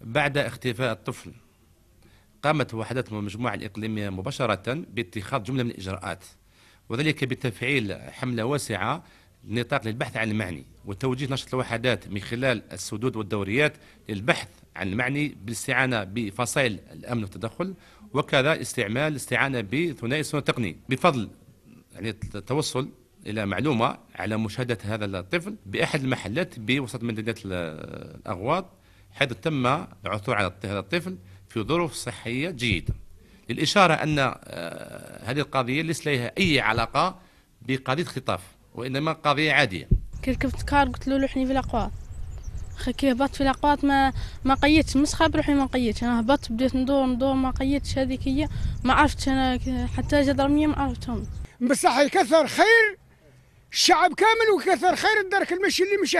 بعد اختفاء الطفل قامت وحدات المجموعة الإقليمية مباشرة باتخاذ جملة من الإجراءات وذلك بتفعيل حملة واسعة نطاق للبحث عن المعني وتوجيه نشط الوحدات من خلال السدود والدوريات للبحث عن المعني بالاستعانة بفصائل الأمن والتدخل وكذا استعمال الاستعانة بثنائي السنة التقني بفضل يعني التوصل إلى معلومة على مشاهدة هذا الطفل بأحد المحلات بوسط مدينة الأغواط حيث تم العثور على هذا الطفل في ظروف صحية جيدة للإشارة أن آه، هذه القضية ليس لها أي علاقة بقضية خطاف وإنما قضية عادية كركبت كار قلت له روحني في الأقواط كي هبطت في الأقواط ما ما قيتش مسخة بروحي ما قيتش أنا هبطت بديت ندور ندور ما قيتش هذيك هي ما عرفتش أنا حتى جا درمية ما عرفتهم بصح يكثر خير الشعب كامل وكثر خير الدرك المشي اللي مشى